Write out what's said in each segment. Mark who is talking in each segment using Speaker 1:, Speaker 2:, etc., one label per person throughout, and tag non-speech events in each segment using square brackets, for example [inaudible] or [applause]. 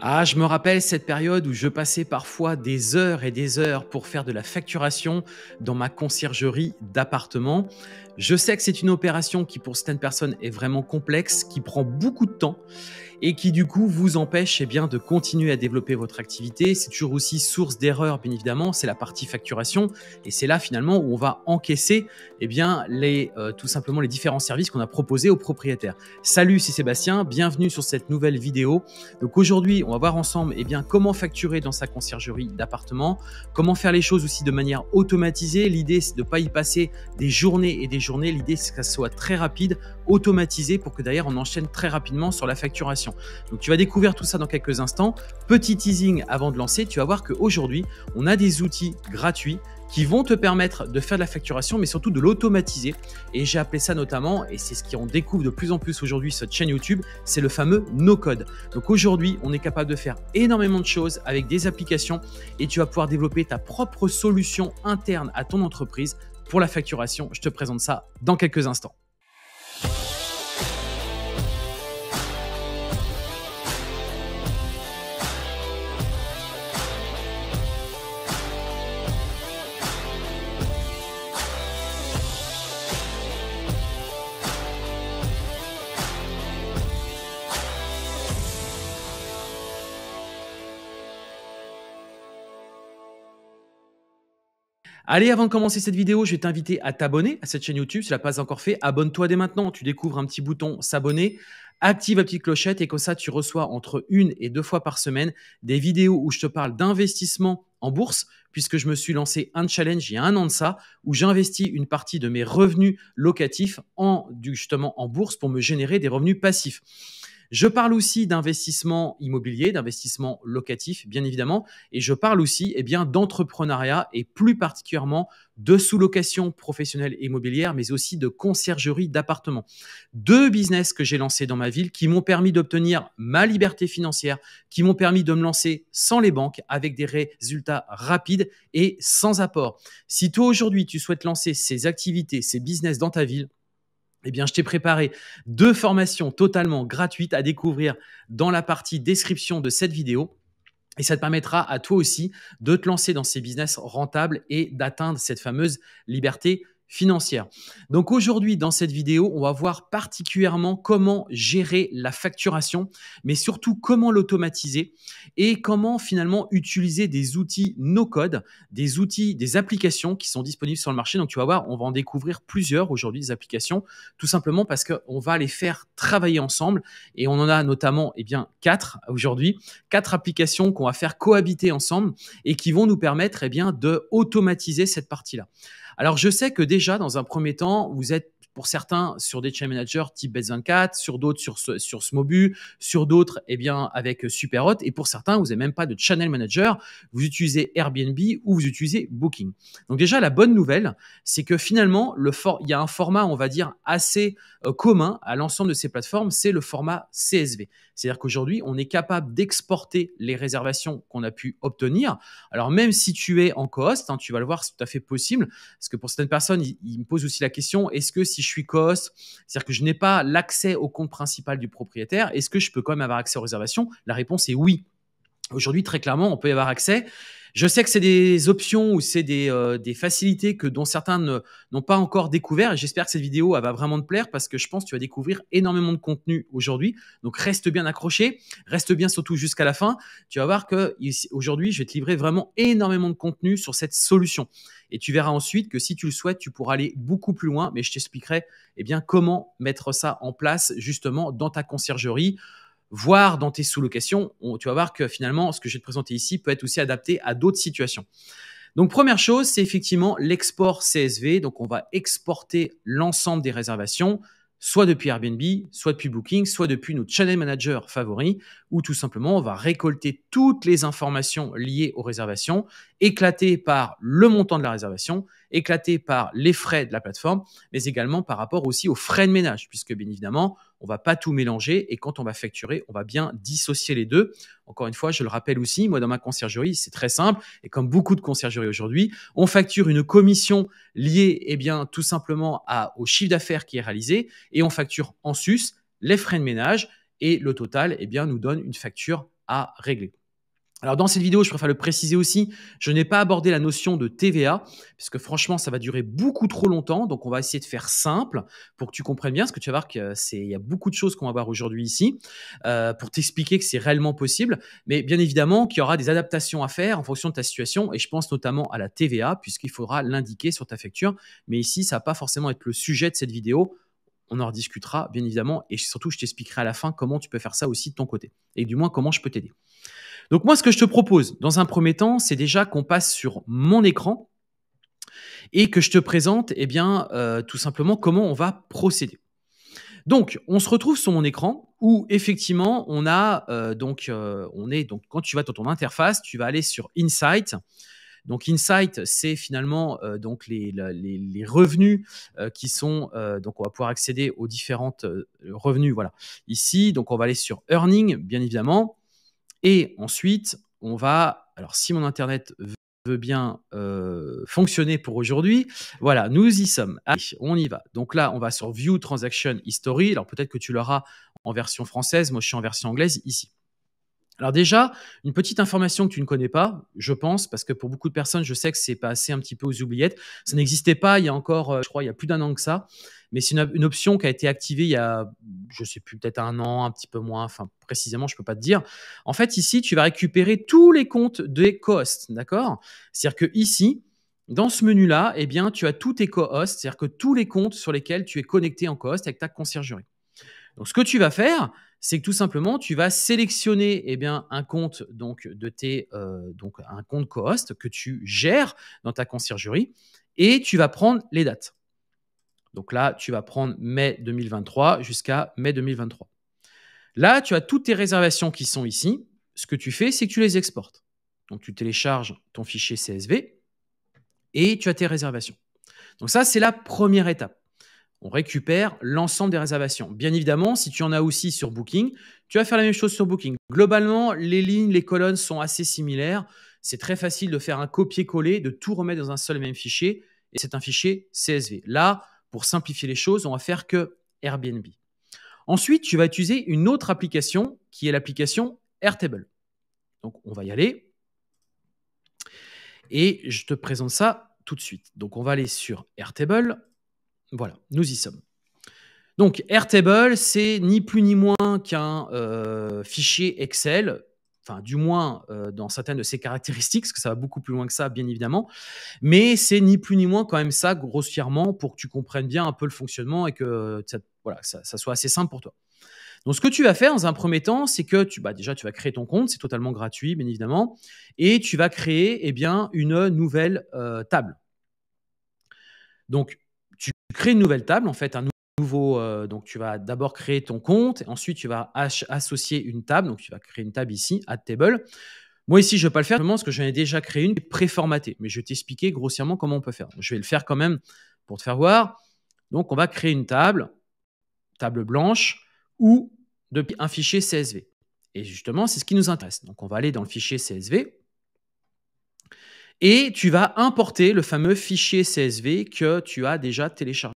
Speaker 1: Ah, je me rappelle cette période où je passais parfois des heures et des heures pour faire de la facturation dans ma conciergerie d'appartement. Je sais que c'est une opération qui pour certaines personnes est vraiment complexe, qui prend beaucoup de temps et qui du coup vous empêche eh bien, de continuer à développer votre activité. C'est toujours aussi source d'erreur, bien évidemment, c'est la partie facturation et c'est là finalement où on va encaisser eh bien, les, euh, tout simplement les différents services qu'on a proposés aux propriétaires. Salut, c'est Sébastien, bienvenue sur cette nouvelle vidéo. Donc aujourd'hui, on va voir ensemble eh bien, comment facturer dans sa conciergerie d'appartement, comment faire les choses aussi de manière automatisée. L'idée c'est de ne pas y passer des journées et des L'idée, c'est que ça soit très rapide, automatisé, pour que d'ailleurs on enchaîne très rapidement sur la facturation. Donc, tu vas découvrir tout ça dans quelques instants. Petit teasing avant de lancer, tu vas voir qu'aujourd'hui, on a des outils gratuits qui vont te permettre de faire de la facturation, mais surtout de l'automatiser. Et j'ai appelé ça notamment, et c'est ce qu'on découvre de plus en plus aujourd'hui sur cette chaîne YouTube, c'est le fameux no-code. Donc aujourd'hui, on est capable de faire énormément de choses avec des applications et tu vas pouvoir développer ta propre solution interne à ton entreprise pour la facturation. Je te présente ça dans quelques instants. Allez, avant de commencer cette vidéo, je vais t'inviter à t'abonner à cette chaîne YouTube. Si tu l'as pas encore fait, abonne-toi dès maintenant. Tu découvres un petit bouton s'abonner, active la petite clochette et comme ça, tu reçois entre une et deux fois par semaine des vidéos où je te parle d'investissement en bourse, puisque je me suis lancé un challenge il y a un an de ça, où j'investis une partie de mes revenus locatifs justement en bourse pour me générer des revenus passifs. Je parle aussi d'investissement immobilier, d'investissement locatif, bien évidemment, et je parle aussi eh bien d'entrepreneuriat et plus particulièrement de sous-location professionnelle immobilière, mais aussi de conciergerie d'appartements. Deux business que j'ai lancés dans ma ville qui m'ont permis d'obtenir ma liberté financière, qui m'ont permis de me lancer sans les banques, avec des résultats rapides et sans apport. Si toi aujourd'hui tu souhaites lancer ces activités, ces business dans ta ville, eh bien, je t'ai préparé deux formations totalement gratuites à découvrir dans la partie description de cette vidéo. Et ça te permettra à toi aussi de te lancer dans ces business rentables et d'atteindre cette fameuse liberté financière. Donc aujourd'hui, dans cette vidéo, on va voir particulièrement comment gérer la facturation, mais surtout comment l'automatiser et comment finalement utiliser des outils no-code, des outils, des applications qui sont disponibles sur le marché. Donc tu vas voir, on va en découvrir plusieurs aujourd'hui des applications, tout simplement parce qu'on va les faire travailler ensemble et on en a notamment eh bien, quatre aujourd'hui, quatre applications qu'on va faire cohabiter ensemble et qui vont nous permettre et eh bien, de automatiser cette partie-là. Alors je sais que déjà, dans un premier temps, vous êtes pour certains sur des chain managers type Bet24, sur d'autres sur, sur Smobu, sur d'autres eh bien avec SuperHot et pour certains vous n'avez même pas de channel manager, vous utilisez Airbnb ou vous utilisez Booking. Donc déjà la bonne nouvelle, c'est que finalement le il y a un format on va dire assez euh, commun à l'ensemble de ces plateformes, c'est le format CSV. C'est-à-dire qu'aujourd'hui on est capable d'exporter les réservations qu'on a pu obtenir. Alors même si tu es en cost, hein, tu vas le voir, c'est tout à fait possible parce que pour certaines personnes ils, ils me posent aussi la question est-ce que si je suis COS, c'est-à-dire que je n'ai pas l'accès au compte principal du propriétaire, est-ce que je peux quand même avoir accès aux réservations La réponse est oui. Aujourd'hui, très clairement, on peut y avoir accès. Je sais que c'est des options ou c'est des, euh, facilités que dont certains n'ont pas encore découvert. j'espère que cette vidéo va vraiment te plaire parce que je pense que tu vas découvrir énormément de contenu aujourd'hui. Donc reste bien accroché, reste bien surtout jusqu'à la fin. Tu vas voir que aujourd'hui, je vais te livrer vraiment énormément de contenu sur cette solution. Et tu verras ensuite que si tu le souhaites, tu pourras aller beaucoup plus loin. Mais je t'expliquerai eh bien comment mettre ça en place justement dans ta conciergerie voire dans tes sous-locations, tu vas voir que finalement, ce que je vais te présenter ici peut être aussi adapté à d'autres situations. Donc, première chose, c'est effectivement l'export CSV. Donc, on va exporter l'ensemble des réservations, soit depuis Airbnb, soit depuis Booking, soit depuis notre channel manager favoris, où tout simplement, on va récolter toutes les informations liées aux réservations, éclatées par le montant de la réservation, éclatées par les frais de la plateforme, mais également par rapport aussi aux frais de ménage, puisque bien évidemment, on va pas tout mélanger et quand on va facturer, on va bien dissocier les deux. Encore une fois, je le rappelle aussi, moi dans ma conciergerie, c'est très simple et comme beaucoup de conciergeries aujourd'hui, on facture une commission liée eh bien tout simplement à, au chiffre d'affaires qui est réalisé et on facture en sus les frais de ménage et le total eh bien nous donne une facture à régler. Alors dans cette vidéo, je préfère le préciser aussi, je n'ai pas abordé la notion de TVA, puisque franchement, ça va durer beaucoup trop longtemps, donc on va essayer de faire simple pour que tu comprennes bien, parce que tu vas voir qu'il y a beaucoup de choses qu'on va voir aujourd'hui ici, euh, pour t'expliquer que c'est réellement possible, mais bien évidemment qu'il y aura des adaptations à faire en fonction de ta situation, et je pense notamment à la TVA, puisqu'il faudra l'indiquer sur ta facture, mais ici, ça ne va pas forcément être le sujet de cette vidéo, on en rediscutera bien évidemment, et surtout, je t'expliquerai à la fin comment tu peux faire ça aussi de ton côté, et du moins comment je peux t'aider. Donc moi, ce que je te propose, dans un premier temps, c'est déjà qu'on passe sur mon écran et que je te présente, eh bien, euh, tout simplement comment on va procéder. Donc, on se retrouve sur mon écran où effectivement, on a euh, donc, euh, on est donc quand tu vas dans ton interface, tu vas aller sur Insight. Donc Insight, c'est finalement donc les, revenus qui sont donc on va pouvoir accéder aux différentes revenus. Voilà ici, donc on va aller sur Earning bien évidemment. Et ensuite, on va. Alors, si mon Internet veut bien euh, fonctionner pour aujourd'hui. Voilà, nous y sommes. Allez, on y va. Donc là, on va sur View Transaction History. Alors peut-être que tu l'auras en version française. Moi, je suis en version anglaise ici. Alors déjà, une petite information que tu ne connais pas, je pense, parce que pour beaucoup de personnes, je sais que c'est passé un petit peu aux oubliettes. Ça n'existait pas il y a encore, euh, je crois, il y a plus d'un an que ça. Mais c'est une, option qui a été activée il y a, je ne sais plus, peut-être un an, un petit peu moins. Enfin, précisément, je ne peux pas te dire. En fait, ici, tu vas récupérer tous les comptes des co-hosts. d'accord C'est-à-dire que ici, dans ce menu-là, eh bien, tu as tous tes co-hosts, c'est-à-dire que tous les comptes sur lesquels tu es connecté en co-host avec ta conciergerie. Donc, ce que tu vas faire, c'est que tout simplement, tu vas sélectionner eh bien, un compte donc, de tes, euh, donc un compte cost que tu gères dans ta conciergerie et tu vas prendre les dates. Donc là, tu vas prendre mai 2023 jusqu'à mai 2023. Là, tu as toutes tes réservations qui sont ici. Ce que tu fais, c'est que tu les exportes. Donc tu télécharges ton fichier CSV et tu as tes réservations. Donc ça, c'est la première étape on récupère l'ensemble des réservations. Bien évidemment, si tu en as aussi sur Booking, tu vas faire la même chose sur Booking. Globalement, les lignes, les colonnes sont assez similaires. C'est très facile de faire un copier-coller, de tout remettre dans un seul et même fichier. Et c'est un fichier CSV. Là, pour simplifier les choses, on va faire que Airbnb. Ensuite, tu vas utiliser une autre application qui est l'application Airtable. Donc, on va y aller. Et je te présente ça tout de suite. Donc, on va aller sur Airtable. Voilà, nous y sommes. Donc, Airtable, c'est ni plus ni moins qu'un euh, fichier Excel, enfin, du moins euh, dans certaines de ses caractéristiques, parce que ça va beaucoup plus loin que ça, bien évidemment. Mais c'est ni plus ni moins quand même ça, grossièrement, pour que tu comprennes bien un peu le fonctionnement et que euh, ça, voilà, ça, soit assez simple pour toi. Donc, ce que tu vas faire dans un premier temps, c'est que tu, bah, déjà, tu vas créer ton compte, c'est totalement gratuit, bien évidemment, et tu vas créer eh bien, une nouvelle table. Donc, crées une nouvelle table, en fait, un nouveau. Euh, donc, tu vas d'abord créer ton compte, et ensuite, tu vas associer une table. Donc, tu vas créer une table ici, Add Table. Moi, ici, je ne vais pas le faire parce que j'en ai déjà créé une préformatée, mais je vais t'expliquer grossièrement comment on peut faire. je vais le faire quand même pour te faire voir. Donc, on va créer une table, table blanche, ou depuis un fichier CSV. Et justement, c'est ce qui nous intéresse. Donc, on va aller dans le fichier CSV, et tu vas importer le fameux fichier CSV que tu as déjà téléchargé.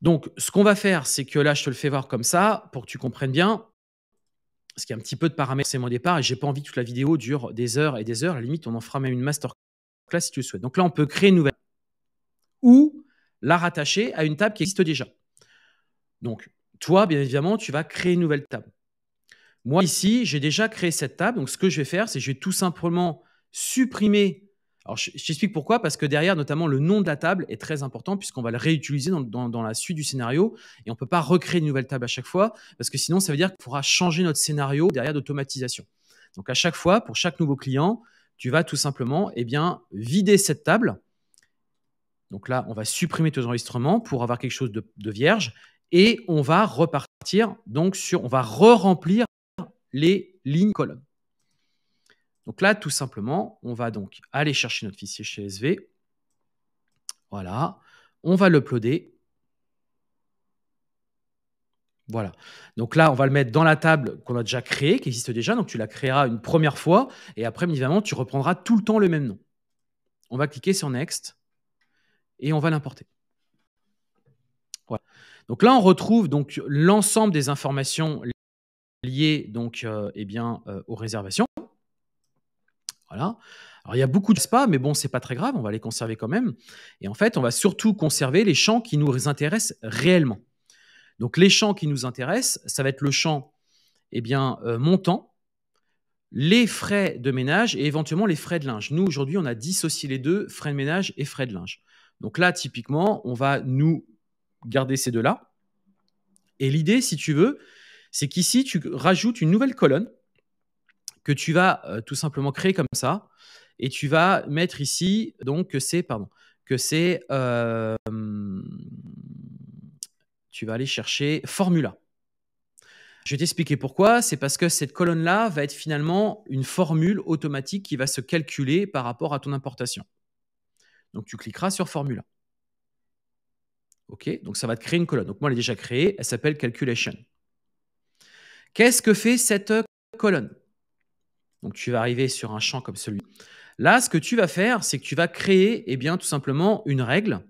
Speaker 1: Donc, ce qu'on va faire, c'est que là, je te le fais voir comme ça pour que tu comprennes bien. Parce qu'il y a un petit peu de paramètres, c'est mon départ et j'ai pas envie que toute la vidéo dure des heures et des heures. À la limite, on en fera même une masterclass si tu le souhaites. Donc là, on peut créer une nouvelle ou la rattacher à une table qui existe déjà. Donc, toi, bien évidemment, tu vas créer une nouvelle table. Moi, ici, j'ai déjà créé cette table. Donc, ce que je vais faire, c'est que je vais tout simplement supprimer. Alors, je, t'explique pourquoi, parce que derrière, notamment, le nom de la table est très important, puisqu'on va le réutiliser dans, la suite du scénario, et on ne peut pas recréer une nouvelle table à chaque fois, parce que sinon, ça veut dire qu'il faudra changer notre scénario derrière d'automatisation. Donc, à chaque fois, pour chaque nouveau client, tu vas tout simplement eh bien, vider cette table. Donc là, on va supprimer tes enregistrements pour avoir quelque chose de, vierge, et on va repartir donc sur, on va re-remplir les lignes colonnes. Donc là, tout simplement, on va donc aller chercher notre fichier chez SV. Voilà. On va l'uploader. Voilà. Donc là, on va le mettre dans la table qu'on a déjà créée, qui existe déjà. Donc tu la créeras une première fois et après, évidemment, tu reprendras tout le temps le même nom. On va cliquer sur Next et on va l'importer. Voilà. Donc là, on retrouve donc l'ensemble des informations liées donc, euh, eh bien, euh, aux réservations. Alors, il y a beaucoup de spas, mais bon, c'est pas très grave, on va les conserver quand même. Et en fait, on va surtout conserver les champs qui nous intéressent réellement. Donc, les champs qui nous intéressent, ça va être le champ eh bien, euh, montant, les frais de ménage et éventuellement les frais de linge. Nous, aujourd'hui, on a dissocié les deux, frais de ménage et frais de linge. Donc là, typiquement, on va nous garder ces deux-là. Et l'idée, si tu veux, c'est qu'ici, tu rajoutes une nouvelle colonne que tu vas euh, tout simplement créer comme ça. Et tu vas mettre ici, donc, que c'est, pardon, que c'est, euh, tu vas aller chercher formula. Je vais t'expliquer pourquoi. C'est parce que cette colonne-là va être finalement une formule automatique qui va se calculer par rapport à ton importation. Donc, tu cliqueras sur formula. OK Donc, ça va te créer une colonne. Donc, moi, elle est déjà créée. Elle s'appelle calculation. Qu'est-ce que fait cette euh, colonne donc tu vas arriver sur un champ comme celui. Là, ce que tu vas faire, c'est que tu vas créer eh bien, tout simplement une règle.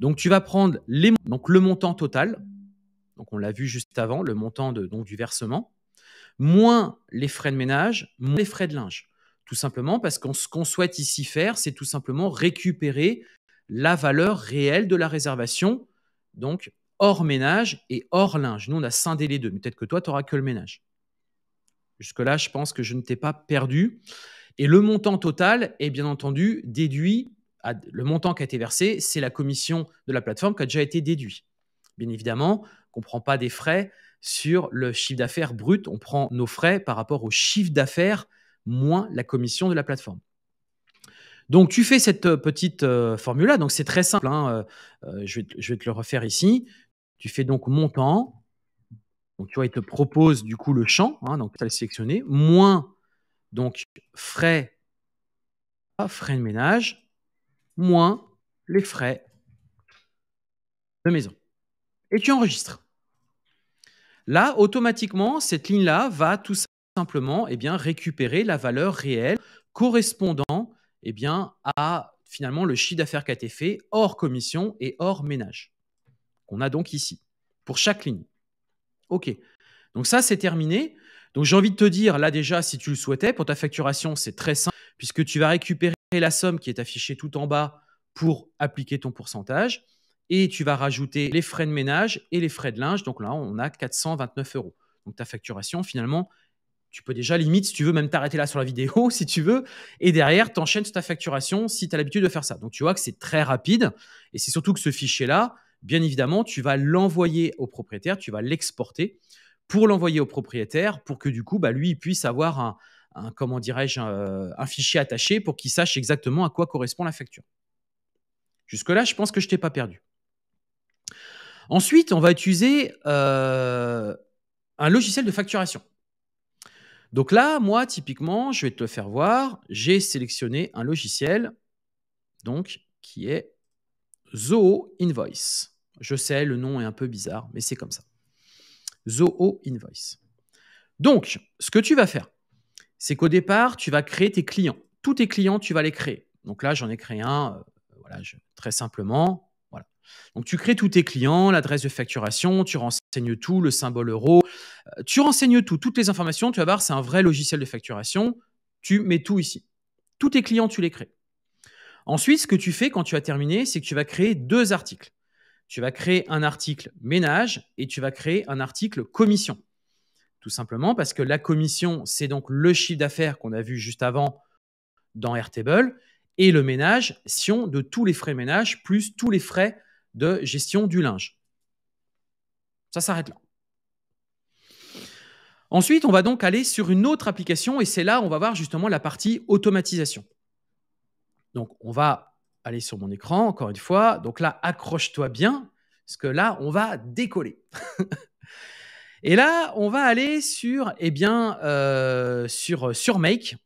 Speaker 1: Donc tu vas prendre le montant total, donc on l'a vu juste avant, le montant du versement, moins les frais de ménage, moins les frais de linge. Tout simplement parce qu'on ce qu'on souhaite ici faire, c'est tout simplement récupérer la valeur réelle de la réservation, donc hors ménage et hors linge. Nous, on a scindé les deux, mais peut-être que toi, tu n'auras que le ménage. Jusque-là, je pense que je ne t'ai pas perdu. Et le montant total est bien entendu déduit. le montant qui a été versé, c'est la commission de la plateforme qui a déjà été déduite. Bien évidemment, on ne prend pas des frais sur le chiffre d'affaires brut. On prend nos frais par rapport au chiffre d'affaires moins la commission de la plateforme. Donc tu fais cette euh, petite euh, formule-là, donc c'est très simple, hein, euh, je, vais te, le refaire ici. Tu fais donc montant donc, tu vois, il te propose du coup le champ, hein, donc tu as le sélectionné, moins donc frais, frais de ménage, moins les frais de maison. Et tu enregistres. Là, automatiquement, cette ligne-là va tout simplement eh bien, récupérer la valeur réelle correspondant eh bien, à finalement le chiffre d'affaires a été fait hors commission et hors ménage, qu'on a donc ici, pour chaque ligne. OK. Donc ça, c'est terminé. Donc j'ai envie de te dire, là déjà, si tu le souhaitais, pour ta facturation, c'est très simple, puisque tu vas récupérer la somme qui est affichée tout en bas pour appliquer ton pourcentage, et tu vas rajouter les frais de ménage et les frais de linge. Donc là, on a 429 euros. Donc ta facturation, finalement, tu peux déjà limite, si tu veux, même t'arrêter là sur la vidéo, [laughs] si tu veux, et derrière, t'enchaînes enchaînes ta facturation si tu as l'habitude de faire ça. Donc tu vois que c'est très rapide, et c'est surtout que ce fichier-là, bien évidemment, tu vas l'envoyer au propriétaire, tu vas l'exporter pour l'envoyer au propriétaire pour que du coup, bah, lui, il puisse avoir un, comment dirais-je, euh, un, fichier attaché pour qu'il sache exactement à quoi correspond la facture. Jusque-là, je pense que je t'ai pas perdu. Ensuite, on va utiliser euh, un logiciel de facturation. Donc là, moi, typiquement, je vais te le faire voir. J'ai sélectionné un logiciel donc, qui est Zoho Invoice. Je sais, le nom est un peu bizarre, mais c'est comme ça. Zoho Invoice. Donc, ce que tu vas faire, c'est qu'au départ, tu vas créer tes clients. Tous tes clients, tu vas les créer. Donc là, j'en ai créé un, euh, voilà, très simplement. Voilà. Donc tu crées tous tes clients, l'adresse de facturation, tu renseignes tout, le symbole euro, euh, tu renseignes tout, toutes les informations. Tu vas voir, c'est un vrai logiciel de facturation. Tu mets tout ici. Tous tes clients, tu les crées. Ensuite, ce que tu fais quand tu as terminé, c'est que tu vas créer deux articles tu vas créer un article ménage et tu vas créer un article commission. Tout simplement parce que la commission, c'est donc le chiffre d'affaires qu'on a vu juste avant dans Airtable et le ménage, sion de tous les frais ménage plus tous les frais de gestion du linge. Ça s'arrête là. Ensuite, on va donc aller sur une autre application et c'est là où on va voir justement la partie automatisation. Donc, on va Allez sur mon écran, encore une fois. Donc là, accroche-toi bien, parce que là, on va décoller. [laughs] Et là, on va aller sur, eh bien, euh, euh, sur, Make.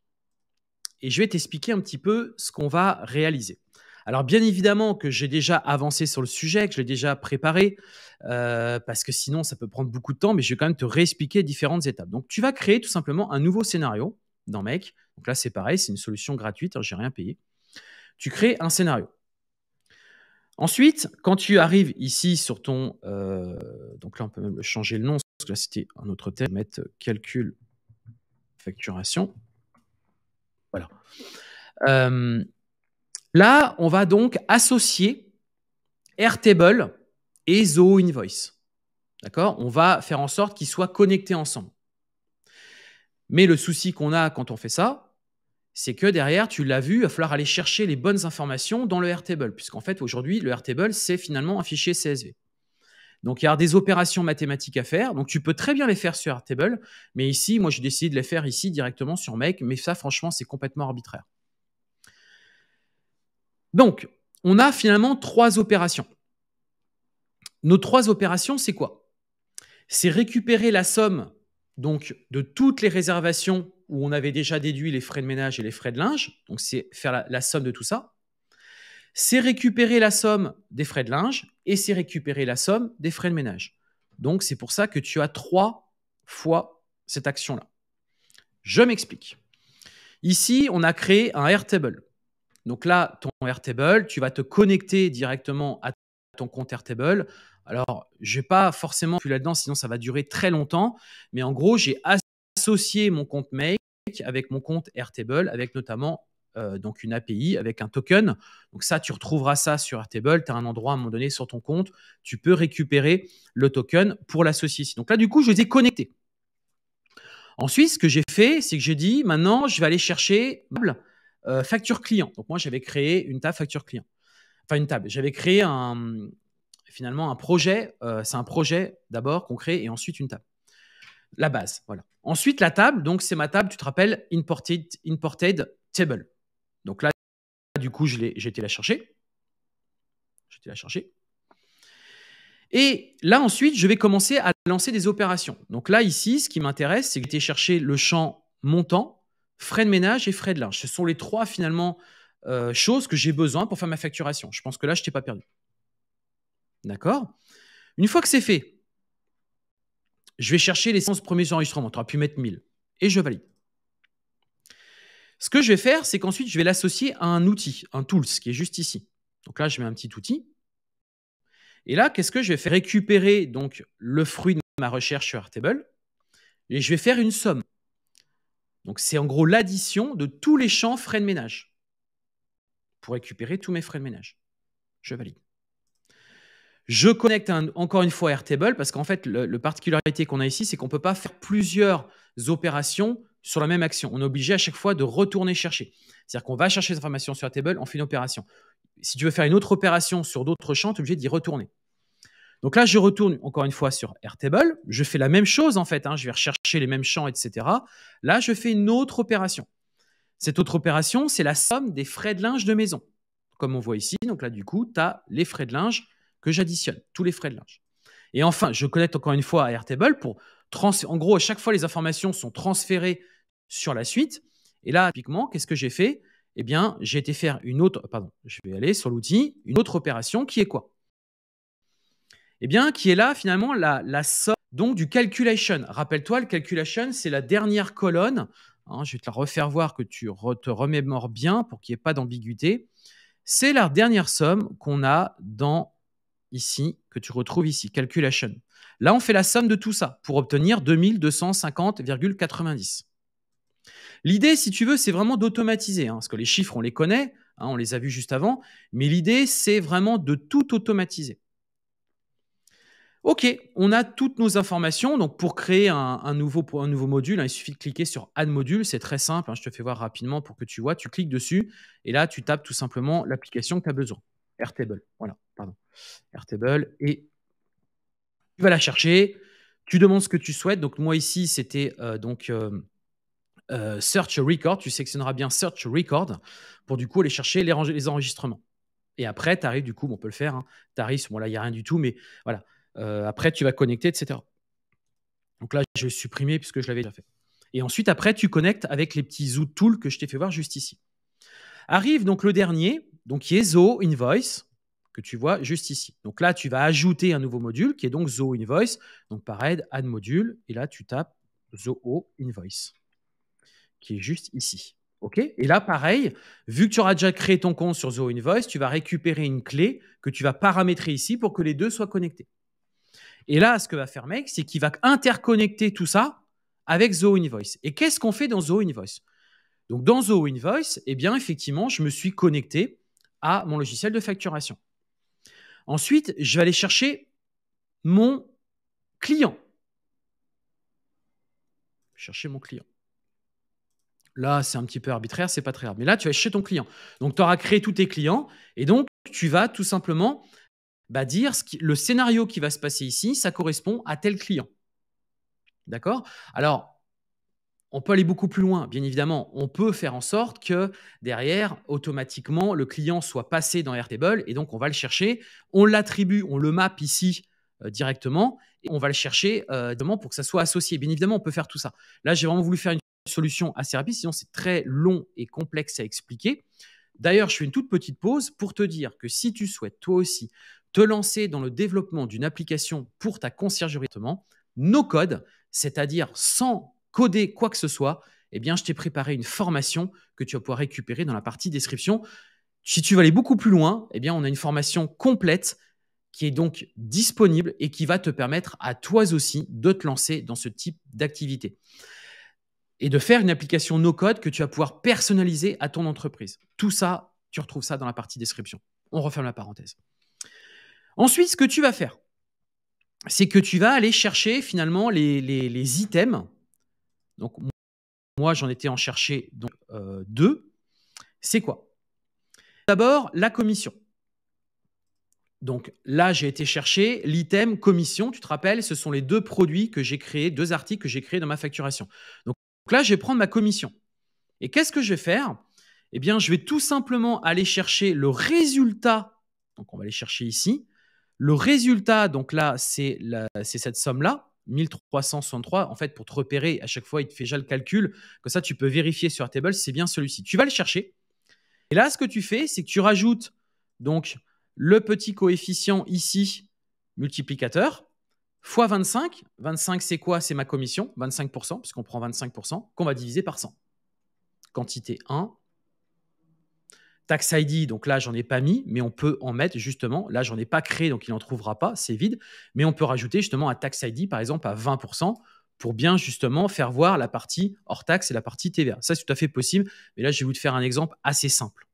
Speaker 1: Et je vais t'expliquer un petit peu ce qu'on va réaliser. Alors, bien évidemment que j'ai déjà avancé sur le sujet, que je l'ai déjà préparé, euh, parce que sinon, ça peut prendre beaucoup de temps, mais je vais quand même te réexpliquer différentes étapes. Donc, tu vas créer tout simplement un nouveau scénario dans Make. Donc là, c'est pareil, c'est une solution gratuite, hein, je n'ai rien payé. Tu crées un scénario. Ensuite, quand tu arrives ici sur ton... Euh, donc là, on peut même changer le nom, parce que là, c'était un autre thème mettre calcul, facturation. Voilà. Euh, là, on va donc associer Airtable et Zoo Invoice. D'accord On va faire en sorte qu'ils soient connectés ensemble. Mais le souci qu'on a quand on fait ça, c'est que derrière, tu l'as vu, il va falloir aller chercher les bonnes informations dans le Airtable, puisqu'en fait, aujourd'hui, le Rtable, c'est finalement un fichier CSV. Donc, il y a des opérations mathématiques à faire. Donc, tu peux très bien les faire sur Rtable, mais ici, moi, j'ai décidé de les faire ici directement sur Make, mais ça, franchement, c'est complètement arbitraire. Donc, on a finalement trois opérations. Nos trois opérations, c'est quoi C'est récupérer la somme donc de toutes les réservations où on avait déjà déduit les frais de ménage et les frais de linge, donc c'est faire la, somme de tout ça, c'est récupérer la somme des frais de linge et c'est récupérer la somme des frais de ménage. Donc c'est pour ça que tu as trois fois cette action-là. Je m'explique. Ici, on a créé un Airtable. Donc là, ton Airtable, tu vas te connecter directement à ton compte Airtable. Alors, je n'ai pas forcément plus là-dedans, sinon ça va durer très longtemps. Mais en gros, j'ai assez associer mon compte Make avec mon compte Airtable, avec notamment euh, donc une API avec un token. Donc ça, tu retrouveras ça sur Airtable. Tu as un endroit à un moment donné sur ton compte. Tu peux récupérer le token pour l'associer ici. Donc là, du coup, je les ai connectés. Ensuite, ce que j'ai fait, c'est que j'ai dit, maintenant, je vais aller chercher table euh, facture client. Donc moi, j'avais créé une table facture client. Enfin, une table. J'avais créé un, finalement un projet. Euh, c'est un projet d'abord qu'on crée et ensuite une table la base. Voilà. Ensuite, la table, donc c'est ma table, tu te rappelles, imported, table. Donc là, du coup, j'ai été la chercher. J'ai la chercher. Et là, ensuite, je vais commencer à lancer des opérations. Donc là, ici, ce qui m'intéresse, c'est que j'ai chercher le champ montant, frais de ménage et frais de linge. Ce sont les trois, finalement, euh, choses que j'ai besoin pour faire ma facturation. Je pense que là, je t'ai pas perdu. D'accord Une fois que c'est fait, je vais chercher les 100 premiers enregistrements. Tu aurais pu mettre 1000. Et je valide. Ce que je vais faire, c'est qu'ensuite, je vais l'associer à un outil, un tools qui est juste ici. Donc là, je mets un petit outil. Et là, qu'est-ce que je vais faire Récupérer donc le fruit de ma recherche sur Artable. et je vais faire une somme. Donc c'est en gros l'addition de tous les champs frais de ménage pour récupérer tous mes frais de ménage. Je valide. Je connecte encore une fois Airtable parce qu'en fait, la particularité qu'on a ici, c'est qu'on ne peut pas faire plusieurs opérations sur la même action. On est obligé à chaque fois de retourner chercher. C'est-à-dire qu'on va chercher des informations sur Airtable, on fait une opération. Si tu veux faire une autre opération sur d'autres champs, tu es obligé d'y retourner. Donc là, je retourne encore une fois sur Airtable. Je fais la même chose en fait. Hein. Je vais rechercher les mêmes champs, etc. Là, je fais une autre opération. Cette autre opération, c'est la somme des frais de linge de maison. Comme on voit ici, donc là, du coup, tu as les frais de linge que j'additionne, tous les frais de linge. Et enfin, je connecte encore une fois à Airtable pour en gros, à chaque fois, les informations sont transférées sur la suite. Et là, typiquement, qu'est-ce que j'ai fait Eh bien, j'ai été faire une autre, pardon, je vais aller sur l'outil, une autre opération qui est quoi Eh bien, qui est là finalement la, somme donc du calculation. Rappelle-toi, le calculation, c'est la dernière colonne. Hein, je vais te la refaire voir que tu te remémores bien pour qu'il n'y ait pas d'ambiguïté. C'est la dernière somme qu'on a dans ici, que tu retrouves ici, calculation. Là, on fait la somme de tout ça pour obtenir 2250,90. L'idée, si tu veux, c'est vraiment d'automatiser, hein, parce que les chiffres, on les connaît, hein, on les a vus juste avant, mais l'idée, c'est vraiment de tout automatiser. OK, on a toutes nos informations. Donc, pour créer un, nouveau, module, hein, il suffit de cliquer sur Add module. C'est très simple. je te fais voir rapidement pour que tu vois. Tu cliques dessus et là, tu tapes tout simplement l'application que tu as besoin. Airtable, voilà, pardon. Airtable. Et tu vas la chercher, tu demandes ce que tu souhaites. Donc, moi, ici, c'était euh, donc. Euh, euh, search record, tu sélectionneras bien search record pour du coup aller chercher les, enregistrements. Et après, tu arrives du coup, on peut le faire, hein, tu arrives, bon là, il n'y a rien du tout, mais voilà. après, tu vas connecter, etc. Donc là, je vais supprimer puisque je l'avais déjà fait. Et ensuite, après, tu connectes avec les petits Zoot Tools que je t'ai fait voir juste ici. Arrive donc le dernier, donc, il y Zoho Invoice que tu vois juste ici. Donc là, tu vas ajouter un nouveau module qui est donc Zoho Invoice. Donc pareil, add module. Et là, tu tapes Zoho Invoice qui est juste ici. OK Et là, pareil, vu que tu auras déjà créé ton compte sur Zoho Invoice, tu vas récupérer une clé que tu vas paramétrer ici pour que les deux soient connectés. Et là, ce que va faire Make, c'est qu'il va interconnecter tout ça avec Zoho Invoice. Et qu'est-ce qu'on fait dans Zoho Invoice Donc dans Zoho Invoice, eh bien, effectivement, je me suis connecté à mon logiciel de facturation. Ensuite, je vais aller chercher mon client. Chercher mon client. Là, c'est un petit peu arbitraire, c'est pas très grave. Mais là, tu vas chez ton client. Donc, tu auras créé tous tes clients et donc, tu vas tout simplement bah, dire le scénario qui va se passer ici, ça correspond à tel client. D'accord Alors, on peut aller beaucoup plus loin, bien évidemment. On peut faire en sorte que derrière, automatiquement, le client soit passé dans Airtable et donc on va le chercher. On l'attribue, on le map ici euh, directement et on va le chercher euh, pour que ça soit associé. Bien évidemment, on peut faire tout ça. Là, j'ai vraiment voulu faire une solution assez rapide, sinon c'est très long et complexe à expliquer. D'ailleurs, je fais une toute petite pause pour te dire que si tu souhaites toi aussi te lancer dans le développement d'une application pour ta conciergerie, nos codes, c'est-à-dire sans coder quoi que ce soit, eh bien, je t'ai préparé une formation que tu vas pouvoir récupérer dans la partie description. Si tu veux aller beaucoup plus loin, eh bien, on a une formation complète qui est donc disponible et qui va te permettre à toi aussi de te lancer dans ce type d'activité et de faire une application no-code que tu vas pouvoir personnaliser à ton entreprise. Tout ça, tu retrouves ça dans la partie description. On referme la parenthèse. Ensuite, ce que tu vas faire, c'est que tu vas aller chercher finalement les items donc, moi, j'en étais en chercher euh, deux. C'est quoi D'abord, la commission. Donc là, j'ai été chercher l'item commission. Tu te rappelles, ce sont les deux produits que j'ai créés, deux articles que j'ai créés dans ma facturation. Donc, donc là, je vais prendre ma commission. Et qu'est-ce que je vais faire Eh bien, je vais tout simplement aller chercher le résultat. Donc, on va aller chercher ici. Le résultat, donc là, c'est cette somme-là. 1363. En fait, pour te repérer, à chaque fois, il te fait déjà le calcul. Comme ça, tu peux vérifier sur table. c'est bien celui-ci. Tu vas le chercher. Et là, ce que tu fais, c'est que tu rajoutes donc le petit coefficient ici, multiplicateur, fois 25. 25, c'est quoi C'est ma commission, 25%, puisqu'on prend 25%, qu'on va diviser par 100. Quantité 1, Tax ID, donc là, j'en ai pas mis, mais on peut en mettre justement. Là, j'en ai pas créé, donc il n'en trouvera pas, c'est vide. Mais on peut rajouter justement un Tax ID, par exemple, à 20% pour bien justement faire voir la partie hors taxe et la partie TVA. Ça, c'est tout à fait possible. Mais là, je vais vous faire un exemple assez simple.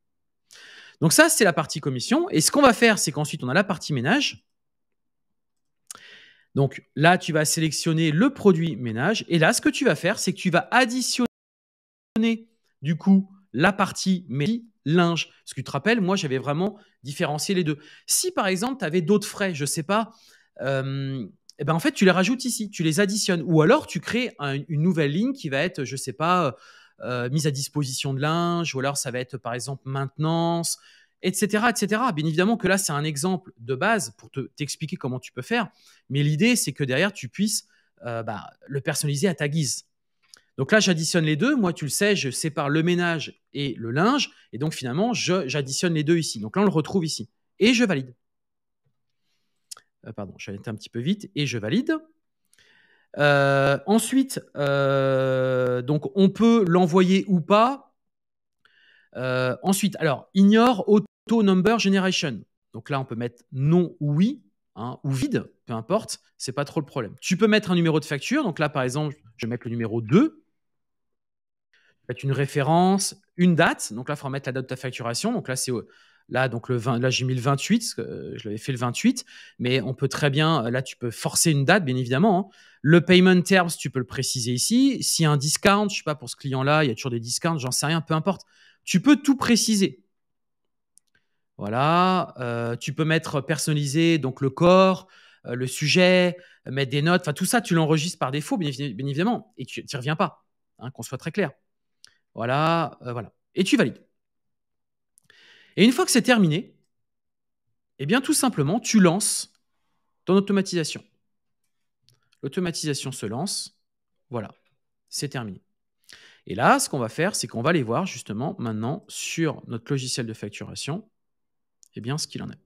Speaker 1: Donc ça, c'est la partie commission. Et ce qu'on va faire, c'est qu'ensuite, on a la partie ménage. Donc là, tu vas sélectionner le produit ménage. Et là, ce que tu vas faire, c'est que tu vas additionner du coup la partie mairie, linge. Ce que tu te rappelles, moi, j'avais vraiment différencié les deux. Si, par exemple, tu avais d'autres frais, je ne sais pas, euh, eh ben, en fait, tu les rajoutes ici, tu les additionnes. Ou alors, tu crées une nouvelle ligne qui va être, je ne sais pas, euh, euh, mise à disposition de linge, ou alors ça va être, par exemple, maintenance, etc., etc. Bien évidemment que là, c'est un exemple de base pour t'expliquer comment tu peux faire. Mais l'idée, c'est que derrière, tu puisses bah, le personnaliser à ta guise. Donc là, j'additionne les deux. Moi, tu le sais, je sépare le ménage et le linge. Et donc finalement, j'additionne les deux ici. Donc là, on le retrouve ici. Et je valide. Euh, pardon, j'ai été un petit peu vite. Et je valide. Euh, ensuite, euh, donc on peut l'envoyer ou pas. ensuite, alors, ignore auto number generation. Donc là, on peut mettre non ou oui. Hein, ou vide, peu importe, c'est pas trop le problème. Tu peux mettre un numéro de facture, donc là par exemple, je vais mettre le numéro 2, une référence, une date. Donc là, il faudra mettre la date de ta facturation. Donc là, c'est là donc le là j'ai mis le 28, euh, je l'avais fait le 28, mais on peut très bien là tu peux forcer une date bien évidemment. Hein. Le payment terms, tu peux le préciser ici. S'il y a un discount, je sais pas pour ce client-là, il y a toujours des discounts, j'en sais rien, peu importe. Tu peux tout préciser. Voilà, euh, tu peux mettre personnalisé donc le corps, euh, le sujet, mettre des notes, enfin tout ça tu l'enregistres par défaut bien, évidemment et tu n'y reviens pas, hein, qu'on soit très clair. Voilà, euh, voilà. Et tu valides. Et une fois que c'est terminé, eh bien, tout simplement, tu lances ton automatisation. L'automatisation se lance. Voilà, c'est terminé. Et là, ce qu'on va faire, c'est qu'on va aller voir justement maintenant sur notre logiciel de facturation, eh bien, ce qu'il en est.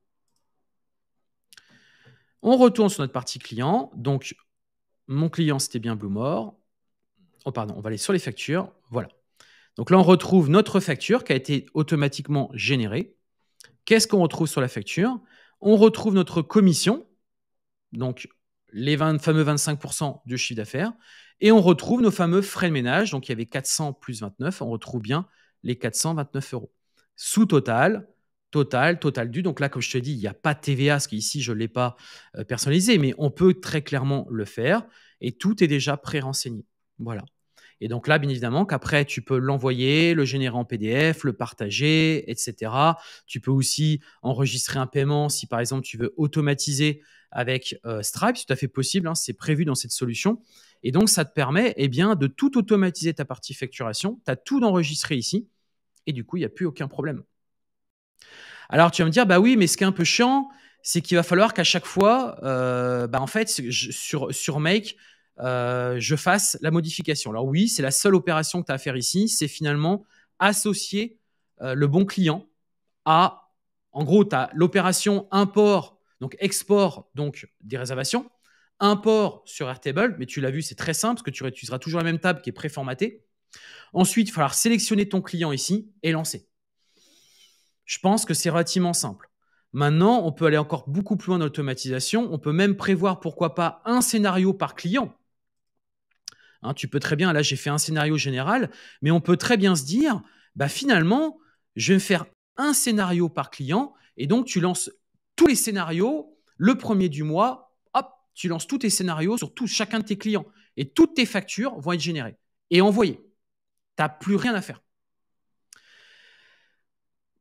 Speaker 1: On retourne sur notre partie client. Donc, mon client, c'était bien Bluemore. Oh, pardon, on va aller sur les factures. Voilà. Donc là, on retrouve notre facture qui a été automatiquement générée. Qu'est-ce qu'on retrouve sur la facture On retrouve notre commission, donc les fameux 25% du chiffre d'affaires, et on retrouve nos fameux frais de ménage. Donc il y avait 400 plus 29, on retrouve bien les 429 euros. Sous total, total, total dû. Donc là, comme je te dis, il n'y a pas de TVA, parce qu'ici, je ne l'ai pas euh, personnalisé, mais on peut très clairement le faire et tout est déjà pré-renseigné. Voilà. Et donc là, bien évidemment, qu'après, tu peux l'envoyer, le générer en PDF, le partager, etc. Tu peux aussi enregistrer un paiement si, par exemple, tu veux automatiser avec euh, Stripe. C'est tout à fait possible, hein, c'est prévu dans cette solution. Et donc, ça te permet eh bien, de tout automatiser ta partie facturation. Tu as tout enregistré ici. Et du coup, il n'y a plus aucun problème. Alors, tu vas me dire, bah oui, mais ce qui est un peu chiant, c'est qu'il va falloir qu'à chaque fois, euh, bah, en fait, sur Make, euh, je fasse la modification. Alors oui, c'est la seule opération que tu as à faire ici, c'est finalement associer euh, le bon client à, en gros, tu as l'opération import, donc export donc des réservations, import sur Airtable, mais tu l'as vu, c'est très simple, parce que tu réutiliseras toujours la même table qui est préformatée. Ensuite, il va falloir sélectionner ton client ici et lancer. Je pense que c'est relativement simple. Maintenant, on peut aller encore beaucoup plus loin dans l'automatisation. On peut même prévoir, pourquoi pas, un scénario par client. Hein, tu peux très bien, là j'ai fait un scénario général, mais on peut très bien se dire, bah, finalement, je vais me faire un scénario par client, et donc tu lances tous les scénarios le premier du mois, hop, tu lances tous tes scénarios sur chacun de tes clients, et toutes tes factures vont être générées et envoyées. Tu n'as plus rien à faire.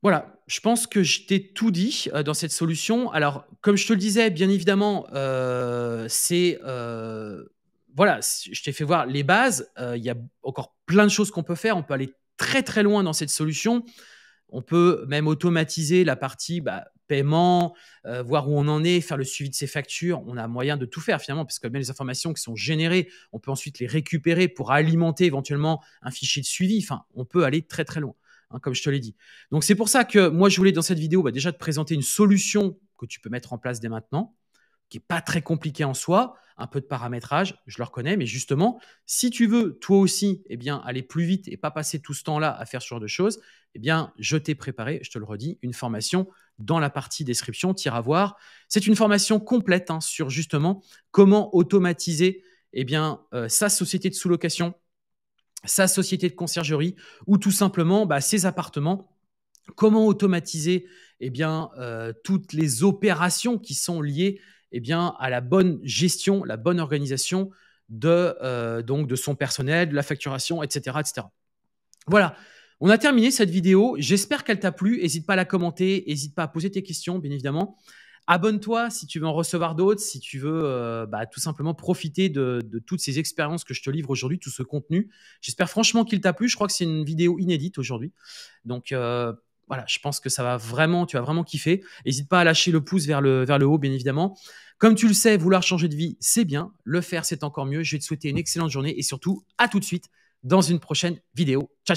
Speaker 1: Voilà, je pense que je t'ai tout dit euh, dans cette solution. Alors, comme je te le disais, bien évidemment, euh, c'est... Euh, voilà, je t'ai fait voir les bases. Euh, il y a encore plein de choses qu'on peut faire. On peut aller très très loin dans cette solution. On peut même automatiser la partie bah, paiement, euh, voir où on en est, faire le suivi de ses factures. On a moyen de tout faire finalement, parce que même les informations qui sont générées, on peut ensuite les récupérer pour alimenter éventuellement un fichier de suivi. Enfin, on peut aller très très loin, hein, comme je te l'ai dit. Donc c'est pour ça que moi je voulais dans cette vidéo bah, déjà te présenter une solution que tu peux mettre en place dès maintenant qui n'est pas très compliqué en soi, un peu de paramétrage, je le reconnais, mais justement, si tu veux toi aussi eh bien, aller plus vite et pas passer tout ce temps-là à faire ce genre de choses, eh bien, je t'ai préparé, je te le redis, une formation dans la partie description, tire à voir. C'est une formation complète hein, sur justement comment automatiser eh bien, euh, sa société de sous-location, sa société de conciergerie ou tout simplement bah, ses appartements comment automatiser eh bien, euh, toutes les opérations qui sont liées eh bien, à la bonne gestion, la bonne organisation de, euh, donc de son personnel, de la facturation, etc., etc. Voilà, on a terminé cette vidéo. J'espère qu'elle t'a plu. N'hésite pas à la commenter, n'hésite pas à poser tes questions, bien évidemment. Abonne-toi si tu veux en recevoir d'autres, si tu veux euh, bah, tout simplement profiter de, toutes ces expériences que je te livre aujourd'hui, tout ce contenu. J'espère franchement qu'il t'a plu. Je crois que c'est une vidéo inédite aujourd'hui. Donc, euh, voilà, je pense que ça va vraiment, tu vas vraiment kiffer. N'hésite pas à lâcher le pouce vers le, vers le haut, bien évidemment. Comme tu le sais, vouloir changer de vie, c'est bien. Le faire, c'est encore mieux. Je vais te souhaiter une excellente journée et surtout, à tout de suite dans une prochaine vidéo. Ciao, ciao.